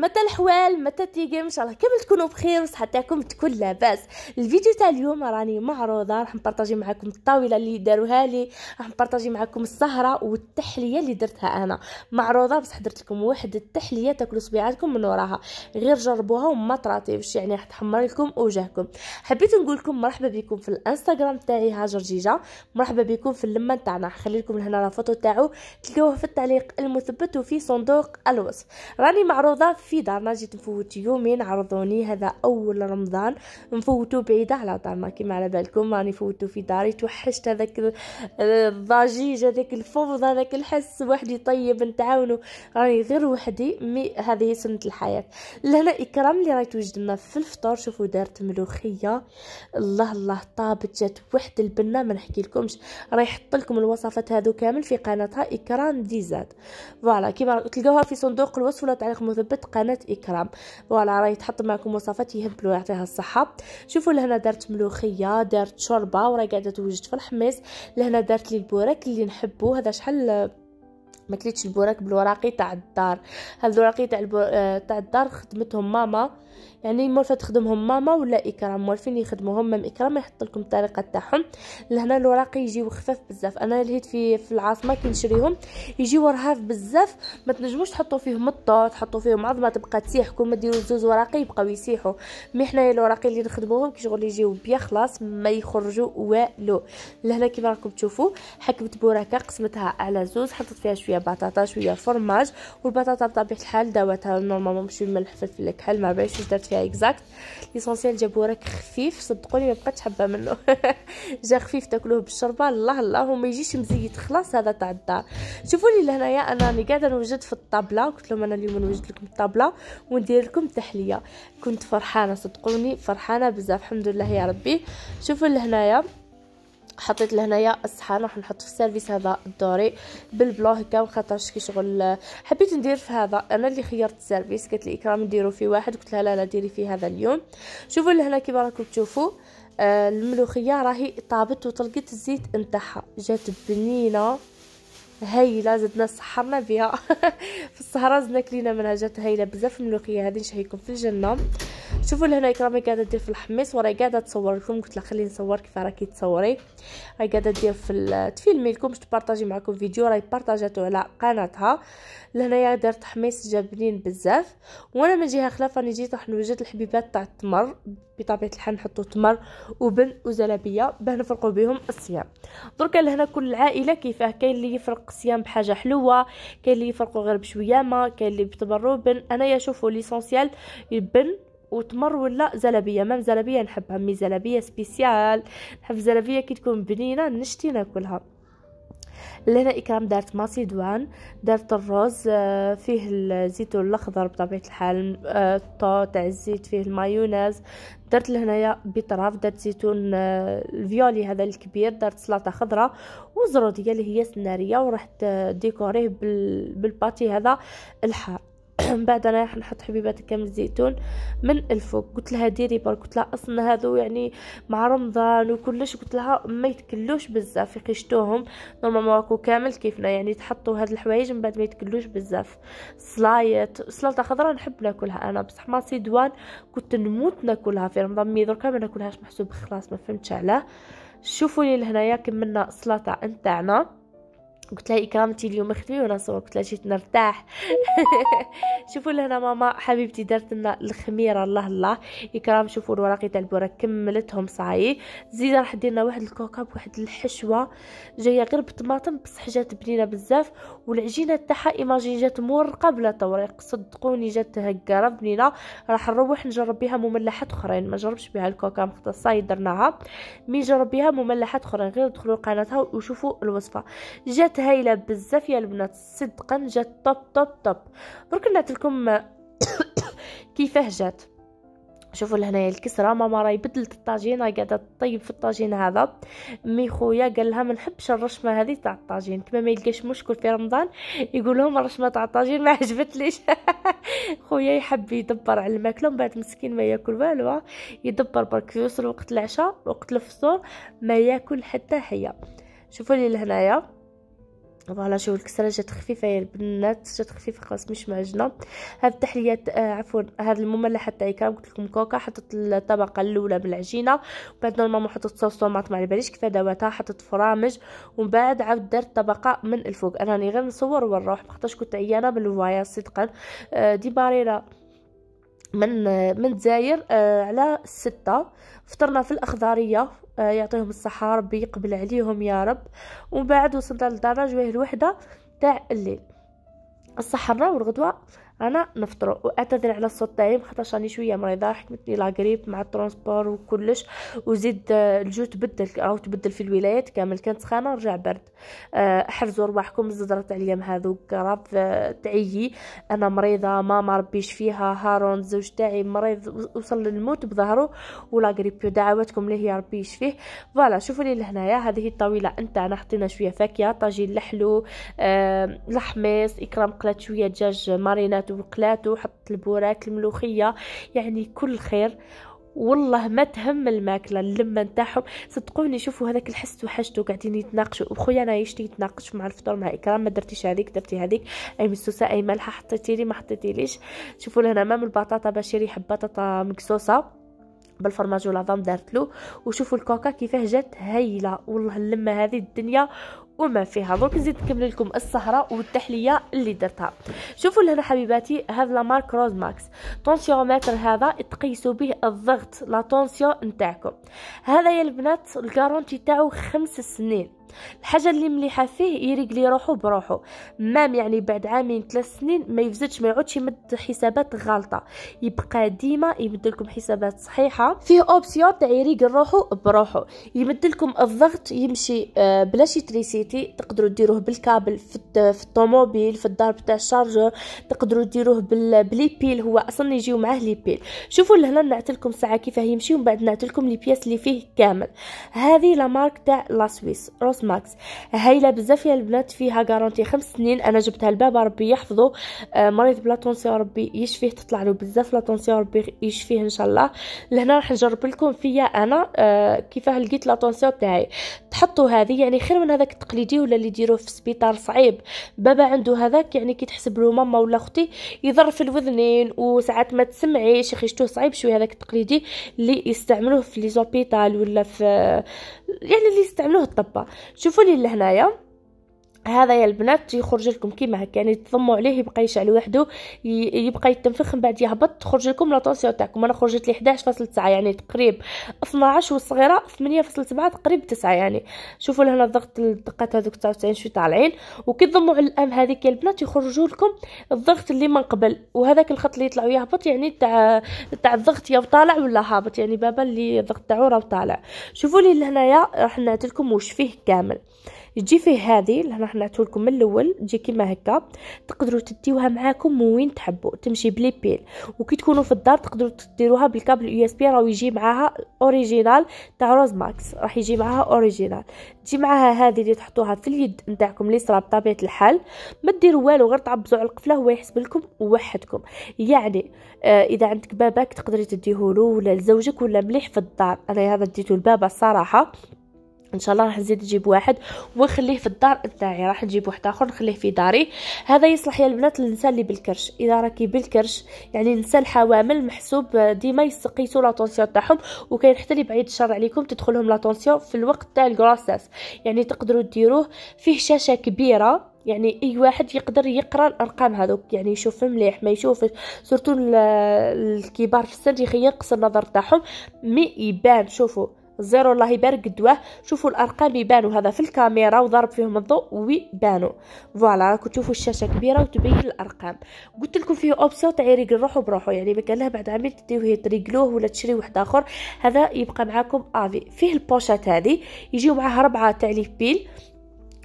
متى الحوال متى تيجي ان شاء الله كامل تكونوا بخير وصحه تاعكم تكون لاباس الفيديو تاع اليوم راني معروضه راح نبارطاجي معكم الطاوله اللي داروها لي راح نبارطاجي معكم السهره والتحليه اللي درتها انا معروضه بصح درت لكم واحد التحليه تاكلوا صبيعاتكم من وراها غير جربوها وما طراطيوش يعني راح تحمر لكم وجهكم حبيت نقول لكم مرحبا بكم في الانستغرام تاعي هاجر جيجا مرحبا بكم في اللمه تاعنا نخلي لكم هنا لافوتو تاعو تلقاوه في التعليق المثبت وفي صندوق الوصف راني معروضه في دارنا جيت نفوت يومين عرضوني هذا اول رمضان نفوتو بعيده على دارنا كما على بالكم راني فوتو في داري توحشت هذاك الضجيج هذاك الفوضى هذاك الحس وحدي طيب نتعاونو راني غير وحدي مي هذه سنه الحياه لهنا اكرام اللي راهي توجدنا في الفطور شوفوا دارت ملوخيه الله الله طابت جات وحد البنه ما نحكي لكمش راي يحط لكم الوصفات هذو كامل في قناتها اكرام ديزاد فوالا كيما تلقاوها في صندوق الوصف ولا تعليق مثبت قناة إكرام فوالا راه يتحط معكم وصفات يهبلو يعطيها الصحة شوفوا لهنا درت ملوخية درت شوربة وراه قاعدة توجد في الحميص لهنا درت لي البوراك اللي نحبو هذا شحال ما كليتش البوراك بالوراقي تاع الدار هاد الوراقي تاع البو... آه، تاع الدار خدمتهم ماما يعني مورفه تخدمهم ماما ولا اكرام مورفين يخدموهم مام اكرام يحط لكم الطريقه تاعهم لهنا الوراق يجيو خفاف بزاف انا لهيت في في العاصمه كي نشريهم يجيو رهاف بزاف ما تنجموش تحطوا فيهم الطو تحطوا فيهم عظمه تبقى تسيح كل ما ديروا زوز وراقي يبقاو يسيحوا مي حنايا الوراق اللي نخدموهم كي شغل يجيو بيا خلاص ما يخرجوا والو لهنا كيما راكم تشوفوا حكمت بوراكه قسمتها على زوز حطت فيها شويه بطاطا شويه فرماج والبطاطا بطبيعه الحال داوتها نورمالمون ماشي ملح فلفل كحل ما بعرفش درت فيها اكزاكت ليسونسيال جابوه راك خفيف صدقوني ما بقيتش حبه منه جا خفيف تاكلوه بالشربه الله الله وما يجيش مزيت خلاص هذا تاع الدار شوفوا لي لهنايا انا راني قاعده نوجد في الطابله قلت لهم انا اليوم نوجد لكم الطابله وندير لكم تحليه كنت فرحانه صدقوني فرحانه بزاف الحمد لله يا ربي شوفوا لهنايا حطيت لهنايا الصحن راح نحط في السيرفيس هذا الدوري بالبلو هكا خاطرش كي شغل حبيت ندير في هذا انا اللي خيرت السيرفيس قالت لي اكرام نديرو في واحد قلت لها لا لا ديري في هذا اليوم شوفوا لهنا كيما راكم تشوفوا آه، الملوخيه راهي طابت وطلقت الزيت نتاعها جات بنينه هايله زدنا سحرنا بها في السهره زدنا كلينا منها جات هايله بزاف الملوخيه هذه نشهيكم في الجنه شوفوا لهنا اكرامي قاعده دير في الحميص وراي قاعده تصور لكم قلت لها خليني كيف راكي تصوري راي قاعده دير في تفيلمي لكم باش تبارطاجي معكم فيديو راي بارطاجاتو على قناتها لهنايا درت حميص جابنين بزاف وانا من جهه خلاف راني جيت راح نوجد الحبيبات تاع التمر بطبيعه الحال نحطو تمر وبن وزلابيه باه نفرقوا بهم الصيام دركا لهنا كل العائله كيفاه كاين اللي يفرق الصيام بحاجه حلوه كاين اللي يفرقوا غير بشويه ما كاين اللي بتمر بن انايا شوفوا ليسونسيال بن وتمر ولا زلابيه مام زلابيه نحبها مي زلابيه سبيسيال نحب زلابيه كي تكون بنينه نشتي ناكلها لهنا اكرام دارت ماسيدوان دارت الرز آه، فيه الزيتون الاخضر بطبيعه الحال الطو آه، تاع الزيت فيه المايونيز درت لهنايا بطراف درت زيتون آه، الفيولي هذا الكبير درت سلطه خضراء وزروديه اللي هي سناريه ورحت ديكوريه بالباتي هذا الحار انا راح نحط حبيبات كامل الزيتون من الفوق قلت لها ديري برك قلت لها اصلا هذو يعني مع رمضان وكلش قلت لها ما يتكلوش بزاف يقشتوهم نورمالمون راكو كامل كيفنا يعني تحطوا هاد الحوايج من بعد ما يتكلوش بزاف سلايط سلطه خضراء نحب ناكلها انا بصح ما سيدوان كنت نموت ناكلها في رمضان مي دركا ما ناكلهاش محسوب خلاص ما فهمتش علاه شوفوا لي لهنايا كملنا سلطه نتاعنا قلت لها اكرامتي اليوم خدمي وانا نصور قلت لها جيت نرتاح شوفوا لهنا ماما حبيبتي دارت لنا الخميره الله الله اكرام شوفوا الورق تاع البوره كملتهم صاي زيد راح دير لنا واحد الكوكا بواحد الحشوه جايه غير بطماطم بصح جات بنينه بزاف والعجينه تاعها ايماجين جات مورقه بلا طوريق صدقوني جات هكاره بنينه راح نروح نجرب بها مملحات اخرين ما جربش بها الكوكا مختصه درناها مي جرب بها مملحات اخرين غير دخلوا قناتها وشوفوا الوصفه جات هايله بزاف يا البنات صدقا جات طوب طوب طوب درك نعطي لكم كيفاه جات شوفوا لهنايا الكسره ماما راهي بدلت راهي قاعده تطيب في الطاجين هذا مي خويا قال لها ما نحبش الرشمه هذه تاع الطاجين كما ما يلقاش مشكل في رمضان يقول لهم الرشمه تاع الطاجين ما عجبتليش خويا يحب يدبر على الماكله من بعد مسكين ما ياكل والو يدبر برك يوصل وقت العشاء وقت الفطور ما ياكل حتى هي شوفوا لي لهنايا فوالا شوف الكسره جات خفيفه يا البنات جات خفيفه خلاص مش معجنه هاد التحليات آه عفوا هاد المملحه تاعي اكرام قلت لكم كوكا حطت الطبقه الاولى من العجينه وبعد نورمالمون حطت صوص طوماط ما على باليش كيف داواتها حطت فرامج ومن بعد عاود درت طبقه من الفوق انا راني غير نصور ونروح خاطرش كنت عيانه بالفوايا صدقا آه دي باريرا من آه، من دزاير آه على ستة فطرنا في الاخضريه آه، يعطيهم الصحة ربي يقبل عليهم يا رب ومن بعد وصلنا لدرجة وهي الوحدة تاع الليل الصحة الرا والغدوة انا نفطر واعتذر على الصوت تاعي خاطرش راني شويه مريضه حكمتني لا غريب مع الترونسبور وكلش وزيد آه، الجو تبدل راهو تبدل في الولايات كامل كانت سخانه رجع برد آه، احرزوا رواحكم تاع عليا هذوك راب آه، تعيي انا مريضه ماما ربي يشفيها هارون زوج تاعي مريض وصل للموت بظهره ولا غريب دعواتكم ليه يا ربي يشفيه فوالا شوفوا لي لهنايا هذه الطاوله انا حطينا شويه فاكهه طاجين لحلو لحميس اكرام قلات شويه دجاج مارينات دارت وقلاتو حطت البوراك الملوخيه يعني كل خير والله ما تهم الماكله اللمه نتاعهم صدقوني شوفوا هذاك الحس وحشتو قاعدين يتناقشوا وخويا انا يشتي يتناقش مع الفطور مع اكرام ما درتيش هذيك درتي هذيك اي مسوسه اي مالحه حطيتي لي ما حطيتي ليش شوفوا لهنا امام البطاطا باش يريح بطاطا مقصوصه بالفرماج والعظام دارت له وشوفوا الكوكا كيفاه جات هايله والله اللمه هذه الدنيا وما فيها دونك نزيد نكمل لكم السهره والتحليه اللي درتها شوفوا لهنا حبيباتي هذا لامارك روز ماكس طونسيومتر هذا تقيسوا به الضغط لا طونسيون نتاعكم هذا يا البنات الكارونتي تاعو خمس سنين الحاجه اللي مليحه فيه يريقلي روحو بروحو مام يعني بعد عامين ثلاث سنين ما يفزتش ما يعودش يمد حسابات غلطه يبقى ديما يمد لكم حسابات صحيحه فيه اوبسيون تاع يريقل روحو بروحو يمد لكم الضغط يمشي آه، بلا شي تريسيتي تقدروا ديروه بالكابل في الطوموبيل في الدار تاع الشارجور تقدروا ديروه بلي بيل هو اصلا يجيو معاه لي بيل شوفوا لهنا لكم ساعه كيفاه يمشي ومن بعد لكم لي بياس اللي فيه كامل هذه لا مارك تاع لا سويس كلاس ماكس هايله بزاف يا البنات فيها غارونتي خمس سنين انا جبتها لبابا ربي يحفظه آه مريض بلا طونسيون ربي يشفيه تطلع له بزاف لا طونسيون ربي يشفيه ان شاء الله لهنا راح نجرب لكم فيا انا آه كيفاه لقيت لا طونسيون تاعي تحطوا هذه يعني خير من هذاك التقليدي ولا اللي يديروه في السبيطار صعيب بابا عنده هذاك يعني كي تحسب له ماما ولا اختي يضر في الوذنين وساعات ما تسمعيش يخشتوه صعيب شويه هذاك التقليدي اللي يستعملوه في لي زوبيتال ولا في يعني اللي يستعملوه الطبه شوفوا لي هنايا هذا يا البنات يخرج لكم كيما هكا يعني تضموا عليه يبقى يشعل وحده يبقى يتنفخ من بعد يهبط تخرج لكم لاطونسيون تاعكم انا خرجت لي 11.9 يعني تقريب 12 والصغيره 8.7 تقريب 9 يعني شوفوا لهنا الضغط الدقات هذوك 99 شوي طالعين وكي تضموا على الام هذيك يا البنات يخرجوا لكم الضغط اللي من قبل وهذاك الخط اللي يطلع يهبط يعني تاع تاع الضغط يا طالع ولا هابط يعني بابا اللي الضغط تاعو راه طالع شوفوا لي لهنايا راح نعطيكم واش فيه كامل تجي فيه هذه اللي راح لكم من الاول تجي كيما هكا تقدروا تديوها معاكم وين تحبوا تمشي بلي بيل وكي تكونوا في الدار تقدروا تديروها بالكابل يو اس بي راهو يجي معاها اوريجينال تاع روز ماكس راح يجي معاها اوريجينال تجي معاها هذه اللي تحطوها في اليد نتاعكم اليسرى بطبيعه الحال ما ديروا والو غير تعبزوا على القفله هو يحسب لكم وحدكم يعني آه اذا عندك باباك تقدري تديه له ولا لزوجك ولا مليح في الدار انا هذا ديته لبابا الصراحه ان شاء الله راح نزيد نجيب واحد ونخليه في الدار تاعي راح نجيب واحد اخر نخليه في داري هذا يصلح يا البنات للنساء اللي بالكرش اذا راكي بالكرش يعني النساء الحوامل محسوب ديما يسقيتو لاطونسيون تاعهم وكاين حتى اللي بعيد الشر عليكم تدخلهم لاطونسيون في الوقت تاع الكروساس يعني تقدروا ديروه فيه شاشه كبيره يعني اي واحد يقدر يقرا الارقام هذوك يعني يشوف مليح ما يشوفش سورتو الكبار في السن يخيق ينقص النظر تاعهم مي يبان شوفوا زيرو الله يبارك قدوه شوفوا الارقام يبانوا هذا في الكاميرا وضرب فيهم الضوء ويبانوا فوالا راكم تشوفوا الشاشه كبيره وتبين الارقام قلت لكم فيه اوبسيون تاع يريقل روحو بروحو يعني ما كان بعد عامين تديوه تريقلوه ولا تشري واحد اخر هذا يبقى معاكم افي فيه البوشات هذه يجيو معاه ربعه تاع لي بيل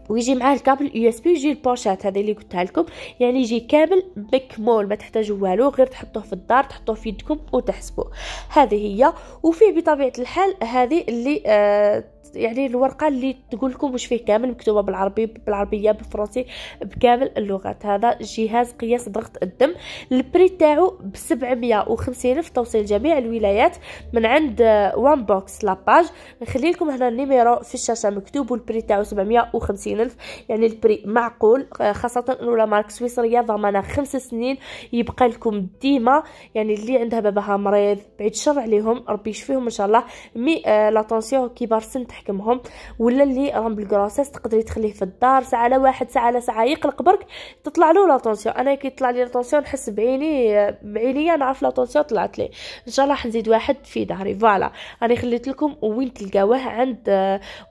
ويجي معاه الكابل يو اس بي ويجي البوشات هذا اللي قلتها لكم يعني يجي كامل مكمول ما تحتاجوا والو غير تحطوه في الدار تحطوه في يدكم وتحسبوه هذه هي وفيه بطبيعه الحال هذه اللي آه يعني الورقه اللي تقول لكم واش فيه كامل مكتوبه بالعربي بالعربيه بالفرنسي بكامل اللغات هذا جهاز قياس ضغط الدم البري تاعو ب 750 الف توصيل جميع الولايات من عند وان بوكس لاباج نخلي لكم هنا النيميرو في الشاشه مكتوب والبري تاعو 750 الف يعني البري معقول آه، خاصه انه لا مارك سويسريه ضمانه خمس سنين يبقى لكم ديما يعني اللي عندها باباها مريض بعيد الشر عليهم ربي يشفيهم ان شاء الله مي آه، لاتونسيون كبار سن تحكمهم ولا اللي راهم بالكروسيس تقدري تخليه في الدار ساعه على واحد ساعه على ساعه يقلق برك تطلع له لاطونسيون انا كي طلع لي لاطونسيون نحس بعيني بعينيا نعرف لاطونسيون طلعت لي ان شاء الله حنزيد واحد في ظهري فوالا راني خليت لكم وين تلقاوه عند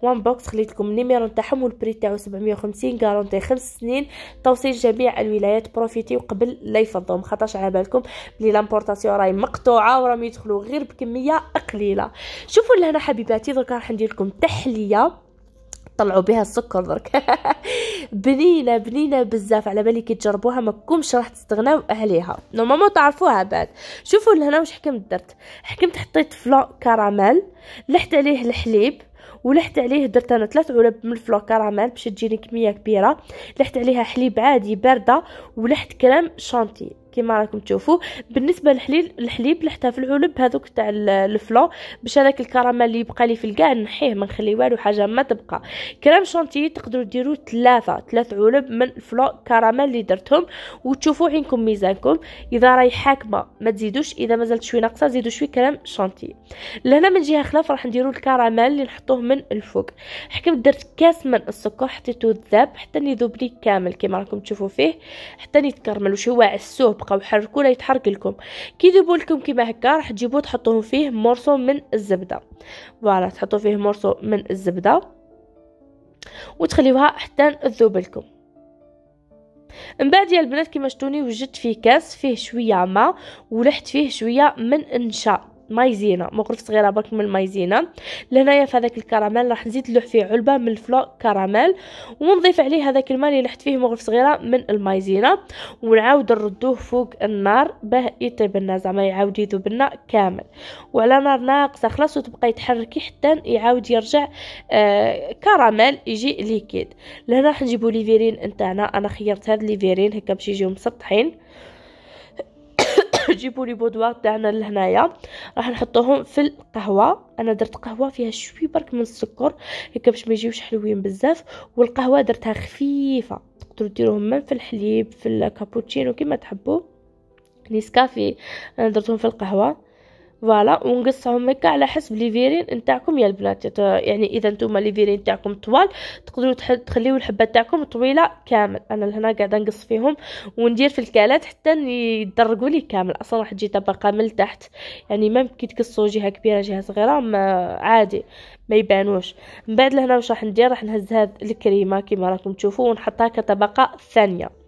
وان بوكس خليت لكم النيميرو تاعهم والبري تاعو 750 غارونتي خمس سنين توصيل جميع الولايات بروفيتي وقبل لا يفضوا خاطرش على بالكم بلي لامبورطاسيون راهي مقطوعه وراهم يدخلوا غير بكميه قليله شوفوا لهنا حبيباتي درك راح ندير لكم تحليه طلعوا بها السكر درك بنينه بنينه بزاف على بالي كي تجربوها ما كومش راح تستغناو عليها نورمالمون تعرفوها بعد شوفوا لهنا واش حكمت درت حكمت حطيت فلو كراميل لحت عليه الحليب ولحت عليه درت انا ثلاث علب من الفلو كراميل باش تجيني كميه كبيره لحت عليها حليب عادي بارده ولحت كريم شانتي كيما راكم تشوفوا بالنسبه للحليب الحليب نحتفلوا العلب هذوك تاع الفلون باش هذاك الكراميل اللي يبقى لي في الكاع نحيه ما نخلي والو حاجه ما تبقى كريم شانتيي تقدروا ديروا ثلاثه ثلاث علب من الفلون كراميل اللي درتهم وتشوفوا عينكم ميزانكم اذا راهي حاكمه ما تزيدوش اذا مازالت شوي ناقصه زيدوا شوي كريم شانتيه لهنا من جهه خلاف راح نديروا الكراميل اللي نحطوه من الفوق حكمت درت كاس من السكر حطيته الذاب حتى يذوب لي كامل كيما راكم تشوفوا فيه حتى يتكرمل وشو هو عسوه بقاو يحركوا لا يتحرك لكم كي يدوبوا لكم كيما هكا راح تجيبوا تحطوه فيه مورسو من الزبده فوالا تحطوا فيه مورسو من الزبده وتخليوها حتى تذوب لكم من بعد يا البنات كيما شفتوني وجدت فيه كاس فيه شويه ماء ولحت فيه شويه من النشا مايزينا مغرف صغيره برك من المايزينا لهنايا في هذاك الكراميل راح نزيد نلوح فيه علبه من الفلو كراميل ونضيف عليه هذاك الماء اللي نحت فيه مغرف صغيره من المايزينا ونعاود نردوه فوق النار باه يطيب لنا زعما يعاود يذوب لنا كامل وعلى نار ناقصه خلاص وتبقى يتحرك حتى يعاود يرجع آه كراميل يجي ليكيد لهنا راح نجيبو ليفيرين نتاعنا انا خيرت هاد ليفيرين هكا باش يجيو مسطحين جيبوا لي بودوار تاعنا لهنايا راح نحطوهم في القهوه انا درت قهوه فيها شوي برك من السكر هكا باش ما يجيوش حلوين بزاف والقهوه درتها خفيفه تقدروا ديروهم من في الحليب في الكابوتشينو كما تحبوا نيسكافي درتهم في القهوه فوالا ونقصهم هكا على حسب لي فيرين نتاعكم يا البنات يعني اذا نتوما لي فيرين تاعكم طوال تقدروا تخليو الحبه نتاعكم طويله كامل انا لهنا قاعده نقص فيهم وندير في الكالات حتى يدرقوا لي كامل اصلا راح تجي طبقه من تحت يعني ما كي تقصوا جهه كبيره جهه صغيره ما عادي ما يبانوش من بعد لهنا واش راح ندير راح نهز هاد الكريمه كيما راكم تشوفوا ونحطها كطبقه ثانيه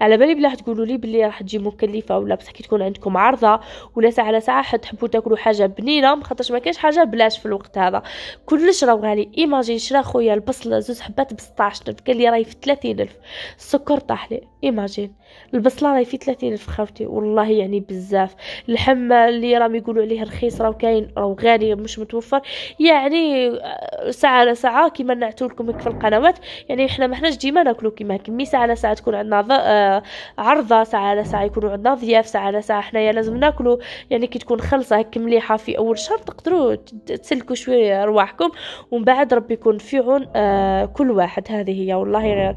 على بالي بلي راح تقولوا لي بلي راح تجي مكلفه ولا بصح كي تكون عندكم عرضه ولا ساعه على ساعه تحبوا تاكلوا حاجه بنينه ما خاطرش ما كاينش حاجه بلاش في الوقت هذا كلش راه غالي ايماجين شرا خويا البصله زوج حبات ب 16000 قال لي راهي في 30000 السكر طاح لي ايماجين البصله راهي في 30000 خاوتي والله يعني بزاف اللحم اللي راهم يقولوا عليه رخيص راه كاين راه غالي مش متوفر يعني آه، ساعه على ساعه كيما نعتولكم في القنوات يعني حنا ما حناش ديما ناكلو كيما كمي ساعه على ساعه تكون عندنا آه، عرضه ساعه على ساعه يكونوا عندنا ضياف ساعه على ساعه حنايا لازم ناكلو يعني كي تكون خلصه هك مليحه في اول شهر تقدروا تسلكوا شويه أرواحكم ومن بعد ربي يكون في عون آه، كل واحد هذه هي والله آه،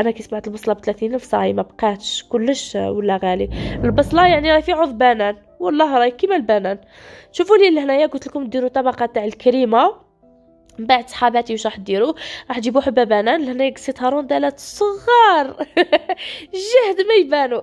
انا كي سمعت البصله ب 30 الف صاي ما بقاتش كلش ولا غالي البصله يعني راه في عض بنان والله راه كيما البنان شوفوا لي لهنايا قلت لكم ديروا طبقه تاع الكريمه من بعد صحاباتي واش راح ديروا راح تجيبوا حبه بنان لهنا قصيتها روندالات صغار جهد ما يبانوا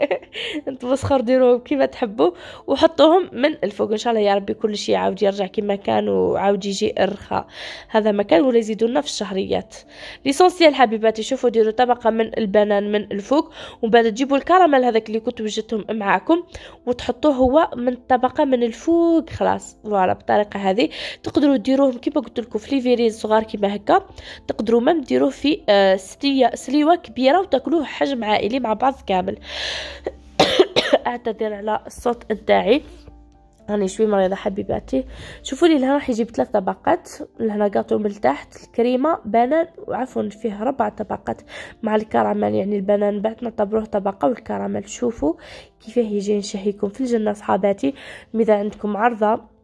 نتمسخر ديروهم كيما تحبوا وحطوهم من الفوق ان شاء الله يا ربي كل شيء عاود يرجع كيما كان وعاود يجي الرخاء هذا ما كان ولا يزيدوا لنا في الشهريات ليسونسيال حبيباتي شوفوا ديروا طبقه من البنان من الفوق ومن بعد تجيبوا الكراميل هذاك اللي كنت وجدتهم معاكم وتحطوه هو من الطبقه من الفوق خلاص فوالا بالطريقه هذه تقدروا ديروهم كيما قلت لكم في ليفيرين صغار كيما هكا تقدروا مام ديروه في آه، سليه سليوه كبيره وتاكلوه حجم عائلي مع بعض كامل اعتذر على الصوت نتاعي راني شوي مريضه حبيباتي شوفوا لي لهنا راح يجيب ثلاث طبقات لهنا قاطو من تحت الكريمه بنان وعفوا فيه ربع طبقات مع الكراميل يعني البنان بعد نعتبروه طبقه والكراميل شوفوا كيفاه يجي نشهيكم في الجنه صحاباتي اذا عندكم عرضه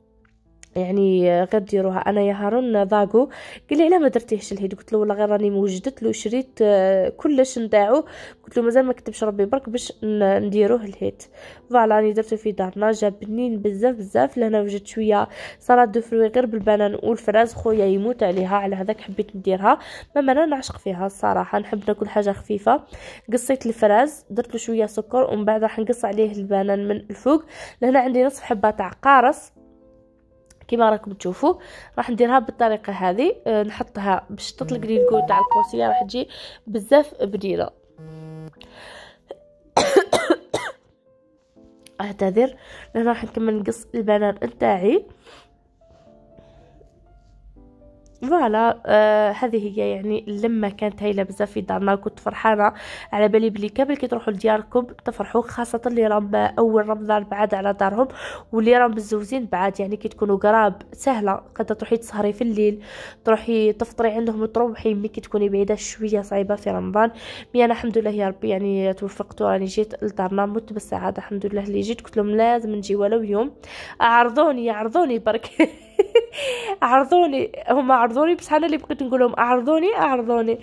يعني آه، غير ديروها انا يا هارون ضاقو قال لي علاه ما درتيهش الهيد قلت له والله غير راني موجدت له شريت آه، كلش نتاعو قلت له مازال ما كتبش ربي برك باش نديروه الهيد فوالا راني درتو في دارنا جاب بنين بزاف بزاف لهنا وجدت شويه سلطه دو فروي غير بالبنان والفراز خويا يموت عليها على هذاك حبيت نديرها ما انا نعشق فيها الصراحه نحب ناكل حاجه خفيفه قصيت الفراز درت له شويه سكر ومن بعد راح نقص عليه البنان من الفوق لهنا عندي نصف حبه تاع قارص كيما راكم تشوفوا راح نديرها بالطريقه هذه أه نحطها باش تطلق لي الكو تاع الكوسيه راح تجي بزاف بنينه اعتذر لان راح نكمل نقص البنان تاعي فوالا آه هذه هي يعني لما كانت هايله بزاف في دارنا كنت فرحانه على بالي بلي كامل كي تروحوا لدياركم تفرحوا خاصه اللي راهم اول رمضان بعاد على دارهم واللي راهم متزوجين بعاد يعني كي تكونوا قراب سهله قد تروحي تسهري في الليل تروحي تفطري عندهم وتروحي ملي كي تكوني بعيده شويه صعيبه في رمضان مي انا الحمد لله يا ربي يعني توفقت وراني جيت لدارنا مت بالسعاده الحمد لله اللي جيت قلت لهم لازم نجي ولو يوم عرضوني عرضوني برك عرضوني هما عرضوني بصح انا اللي بقيت نقول لهم اعرضوني اعرضوني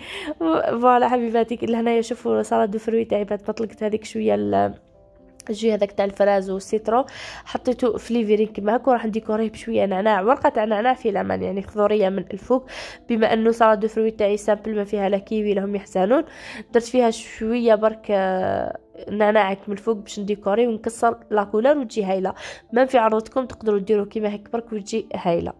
فوالا حبيباتي لهنايا شوفوا صارت دو فروي تاعي بعد طلقت هذيك شويه الجي هذاك تاع الفراز والسيترو حطيته في ليفيرين كيما هكا راح نديكوريه بشويه نعناع ورقه تاع نعناع في لمن يعني خضوريه من الفوق بما انه صارت دو فروي تاعي سامبل ما فيها لا كيوي لهم يحزنون درت فيها شويه برك آه، نعناعك من الفوق باش نديكوري ونكسر لا كولور وتجي هايله ما في عرضتكم تقدروا ديروه كيما هيك برك وتجي هايله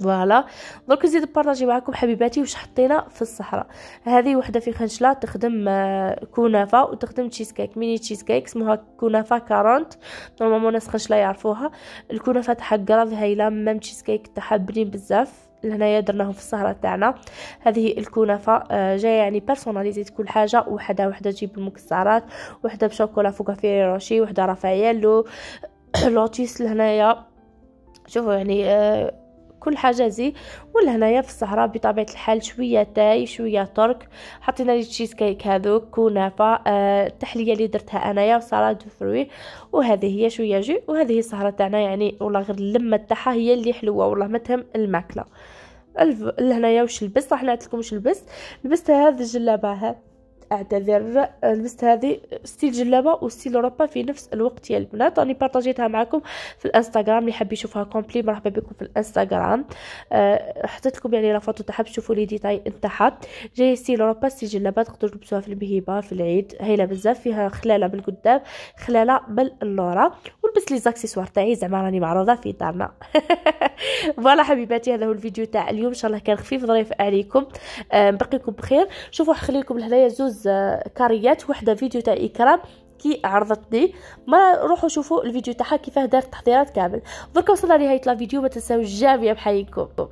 فوالا دونك نزيد بارطاجي معكم حبيباتي واش حطينا في الصحراء هذه وحده في خنشله تخدم آه، كنافه وتخدم تشيز كيك ميني تشيز كيك اسمها كنافه 40 نورمالمون ناس خنشله يعرفوها الكنافه تاعها كراف هايله مام تشيز كيك تاعها بنين بزاف لهنايا درناهم في السهره تاعنا هذه الكنافه آه، جايه يعني بيرسوناليزي كل حاجه وحده وحده تجيب المكسرات وحده بشوكولا فوق روشي وحده رافاييلو لوتيس لهنايا شوفوا يعني آه، كل حاجه زي ولهنايا في الصحراء بطبيعه الحال شويه تاي شويه ترك حطينا لي تشيز كيك هذوك كنافه آه التحليه اللي درتها انايا وصالاد دو فروي وهذه هي شويه جو وهذه السهره تاعنا يعني والله غير اللمه تاعها هي اللي حلوه والله ما تهم الماكله لهنايا واش لبست راح نعطيكم واش لبست لبست هذه الجلابه هذه اعتذر آه، لبست هذه ستيل جلابه وستيل روبا في نفس الوقت يا البنات راني بارطاجيتها معكم في الانستغرام اللي حاب يشوفها كومبلي مرحبا بكم في الانستغرام أه حطيت لكم يعني لا فوتو تاعها تشوفوا لي ديتاي نتاعها جاي ستيل روبا ستيل جلابه تقدروا تلبسوها في المهيبه في العيد هايله بزاف فيها خلاله من قدام خلاله من اللورا ولبس لي زاكسيسوار تاعي زعما راني معروضه في دارنا فوالا حبيباتي هذا هو الفيديو تاع اليوم ان شاء الله كان خفيف ظريف عليكم أه بقيكم بخير شوفوا حخليكم لهنايا زوز دوز كاريات وحده فيديو تاع اكرام كي عرضت لي ما روحوا شوفوا الفيديو تاعها كيفاه دارت التحضيرات كامل درك وصلنا لنهايه لا فيديو ما تنساوش جاميه بحييكم